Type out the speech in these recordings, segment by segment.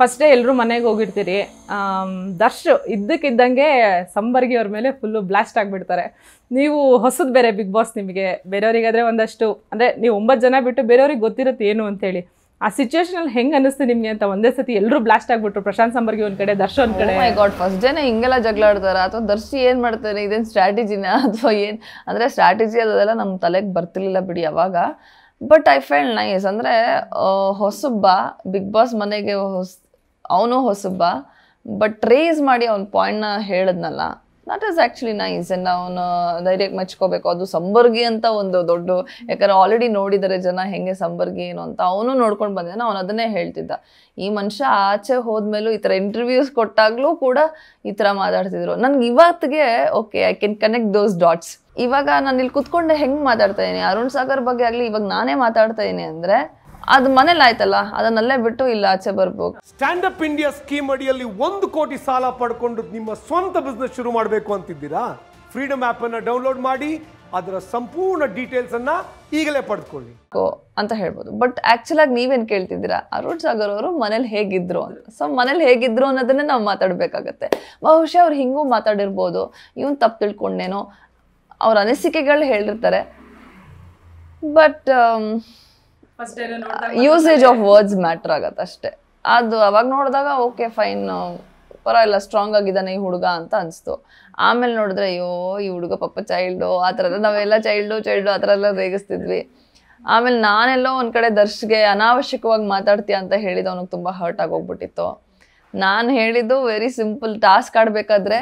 first day ಎಲ್ಲರೂ ಮನೆಗೆ ಹೋಗಿರ್ತೀರಿ ದರ್ಶ್ ಇದ್ದಕ್ಕಿದ್ದಂಗೆ ಸಂಬರ್ಗಿ ಅವ್ರ ಮೇಲೆ ಫುಲ್ಲು ಬ್ಲಾಸ್ಟ್ ಆಗಿಬಿಡ್ತಾರೆ ನೀವು ಹೊಸದು ಬೇರೆ ಬಿಗ್ ಬಾಸ್ ನಿಮಗೆ ಬೇರೆಯವರಿಗಾದರೆ ಒಂದಷ್ಟು ಅಂದರೆ ನೀವು ಒಂಬತ್ತು ಜನ ಬಿಟ್ಟು ಬೇರೆಯವ್ರಿಗೆ ಗೊತ್ತಿರುತ್ತೆ ಏನು ಅಂತೇಳಿ ಆ ಸಿಚುವೇಶನಲ್ಲಿ ಹೆಂಗೆ ಅನ್ನಿಸ್ತು ನಿಮಗೆ ಅಂತ ಒಂದೇ ಸತಿ ಎಲ್ಲರೂ ಬ್ಲಾಸ್ಟ್ ಆಗಿಬಿಟ್ರು ಪ್ರಶಾಂತ್ ಸಂಬರ್ಗಿ ಒಂದು ಕಡೆ ದರ್ಶ್ ಒಂದು ಕಡೆ ಗಾಡ್ ಫಸ್ಟ್ ಜನ ಹಿಂಗೆಲ್ಲ ಜಗಳ ಅಥವಾ ದರ್ಶಿ ಏನು ಮಾಡ್ತಾರೆ ಇದೇನು ಸ್ಟ್ರಾಟಜಿನ ಅಥವಾ ಏನು ಅಂದರೆ ಸ್ಟ್ರಾಟಜಿ ಅದೆಲ್ಲ ನಮ್ಮ ತಲೆಗೆ ಬರ್ತಿರ್ಲಿಲ್ಲ ಬಿಡಿ ಅವಾಗ ಬಟ್ ಐ ಫೆಲ್ ನೈಸ್ ಅಂದರೆ ಹೊಸಬ್ಬ ಬಿಗ್ ಬಾಸ್ ಮನೆಗೆ ಹೊಸ ಅವನು ಹೊಸಬ್ಬ ಬಟ್ ರೇಸ್ ಮಾಡಿ ಅವ್ನ ಪಾಯಿಂಟ್ನ ಹೇಳದ್ನಲ್ಲ that is actually is and ಅವನು ಧೈರ್ಯಕ್ಕೆ ಮೆಚ್ಕೋಬೇಕು ಅದು ಸಂಬರ್ಗಿ ಅಂತ ಒಂದು ದೊಡ್ಡ ಯಾಕಂದ್ರೆ ಆಲ್ರೆಡಿ ನೋಡಿದರೆ ಜನ ಹೆಂಗೆ ಸಂಬರ್ಗಿ ಏನು ಅಂತ ಅವನು ನೋಡ್ಕೊಂಡು ಬಂದಿದ್ದಾನೆ ಅವನು ಅದನ್ನೇ ಹೇಳ್ತಿದ್ದ ಈ ಮನುಷ್ಯ ಆಚೆ ಹೋದ್ಮೇಲೂ ಈ ಥರ ಇಂಟರ್ವ್ಯೂಸ್ ಕೊಟ್ಟಾಗಲೂ ಕೂಡ ಈ ಥರ ಮಾತಾಡ್ತಿದ್ರು ನನಗೆ ಇವತ್ತಿಗೆ okay I can connect those dots ಇವಾಗ ನಾನು ಇಲ್ಲಿ ಕುತ್ಕೊಂಡು ಹೆಂಗೆ ಮಾತಾಡ್ತಾ ಇದ್ದೀನಿ ಅರುಣ್ ಸಾಗರ್ ಬಗ್ಗೆ ಆಗಲಿ ಇವಾಗ ನಾನೇ ಮಾತಾಡ್ತಾ ಇದ್ದೀನಿ ಅಂದರೆ ಅದು ಮನೇಲಿ ಆಯ್ತಲ್ಲ ಅದನ್ನಲ್ಲೇ ಬಿಟ್ಟು ಇಲ್ಲ ಆಚೆ ಬರ್ಬೋದು ಸ್ಟ್ಯಾಂಡ್ ಅಪ್ ಇಂಡಿಯಾ ಸ್ಕೀಮ್ ಅಡಿಯಲ್ಲಿ ಒಂದು ಕೋಟಿ ಸಾಲ ಪಡ್ಕೊಂಡು ನಿಮ್ಮ ಸ್ವಂತ ಬಿಸ್ನೆಸ್ ಶುರು ಮಾಡಬೇಕು ಅಂತಿದ್ದೀರಾ ಫ್ರೀಡಮ್ ಆಪ್ ಅನ್ನ ಡೌನ್ಲೋಡ್ ಮಾಡಿ ಅದರ ಸಂಪೂರ್ಣ ಡೀಟೇಲ್ಸ್ ಅನ್ನ ಈಗಲೇ ಪಡೆದುಕೊಳ್ಳಿ ಅಂತ ಹೇಳ್ಬೋದು ಬಟ್ ಆಕ್ಚುಲ್ ಆಗಿ ನೀವೇನ್ ಕೇಳ್ತಿದ್ದೀರಾ ಅರುಣ್ ಸಾಗರ್ ಅವರು ಮನೇಲಿ ಹೇಗಿದ್ರು ಅಂತ ಸೊ ಮನೇಲಿ ಹೇಗಿದ್ರು ಅನ್ನೋದನ್ನೇ ನಾವು ಮಾತಾಡ್ಬೇಕಾಗತ್ತೆ ಬಹುಶಃ ಅವ್ರು ಹಿಂಗೂ ಮಾತಾಡಿರ್ಬೋದು ಇವನ್ ತಪ್ಪು ತಿಳ್ಕೊಂಡೇನೋ ಅವ್ರ ಅನಿಸಿಕೆಗಳು ಹೇಳಿರ್ತಾರೆ but usage of words matter ಆಗತ್ತೆ ಅಷ್ಟೇ ಅದು ಅವಾಗ ನೋಡಿದಾಗ ಓಕೆ ಫೈನ್ ಪರವಾಗಿಲ್ಲ ಸ್ಟ್ರಾಂಗ್ ಆಗಿದ್ದಾನೆ ಈ ಹುಡುಗ ಅಂತ ಅನಿಸ್ತು ಆಮೇಲೆ ನೋಡಿದ್ರೆ ಅಯ್ಯೋ ಈ ಹುಡುಗ ಪಪ್ಪ ಚೈಲ್ಡು ಆ ಥರ ಎಲ್ಲ ನಾವೆಲ್ಲ ಚೈಲ್ಡು ಚೈಲ್ಡು ಆ ಥರ ಎಲ್ಲ ರೇಗಿಸ್ತಿದ್ವಿ ಆಮೇಲೆ ನಾನೆಲ್ಲೋ ಒಂದು ಕಡೆ ದರ್ಶ್ಗೆ ಅನಾವಶ್ಯಕವಾಗಿ ಮಾತಾಡ್ತೀಯ ಅಂತ ಹೇಳಿದ ಅವನಿಗೆ ತುಂಬ ಹರ್ಟ್ ಆಗೋಗ್ಬಿಟ್ಟಿತ್ತು ನಾನು ಹೇಳಿದ್ದು ವೆರಿ ಸಿಂಪಲ್ ಟಾಸ್ಕ್ ಆಡಬೇಕಾದ್ರೆ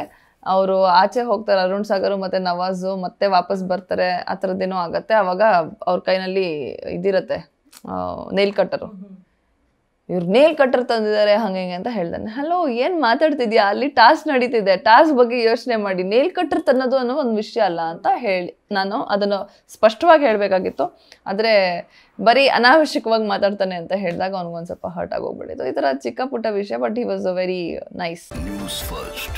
ಅವರು ಆಚೆ ಹೋಗ್ತಾರೆ ಅರುಣ್ ಸಾಗರ್ ಮತ್ತು ನವಾಜು ಮತ್ತೆ ವಾಪಸ್ ಬರ್ತಾರೆ ಆ ಥರದ್ದೇನೋ ಆಗುತ್ತೆ ಅವಾಗ ಅವ್ರ ಕೈನಲ್ಲಿ ಇದಿರತ್ತೆ ನೇಲ್ ಕಟ್ಟರು ಇವ್ರು ನೇಲ್ ಕಟ್ಟರ್ ತಂದಿದ್ದಾರೆ ಹಂಗೆ ಹಿಂಗೆ ಅಂತ ಹೇಳ್ದಾನೆ ಹಲೋ ಏನು ಮಾತಾಡ್ತಿದ್ಯಾ ಅಲ್ಲಿ ಟಾಸ್ಕ್ ನಡೀತಿದೆ ಟಾಸ್ಕ್ ಬಗ್ಗೆ ಯೋಚನೆ ಮಾಡಿ ನೇಲ್ ಕಟ್ಟರ್ ತನ್ನೋದು ಅನ್ನೋ ಒಂದು ವಿಷಯ ಅಲ್ಲ ಅಂತ ಹೇಳಿ ನಾನು ಅದನ್ನು ಸ್ಪಷ್ಟವಾಗಿ ಹೇಳಬೇಕಾಗಿತ್ತು ಆದರೆ ಬರೀ ಅನಾವಶ್ಯಕವಾಗಿ ಮಾತಾಡ್ತಾನೆ ಅಂತ ಹೇಳಿದಾಗ ಅವ್ನಿಗೊಂದು ಸ್ವಲ್ಪ ಹರ್ಟ್ ಆಗೋಗ್ಬಿಡಿದ್ದು ಈ ಥರ ಚಿಕ್ಕ ಪುಟ್ಟ ವಿಷಯ but he was a very nice news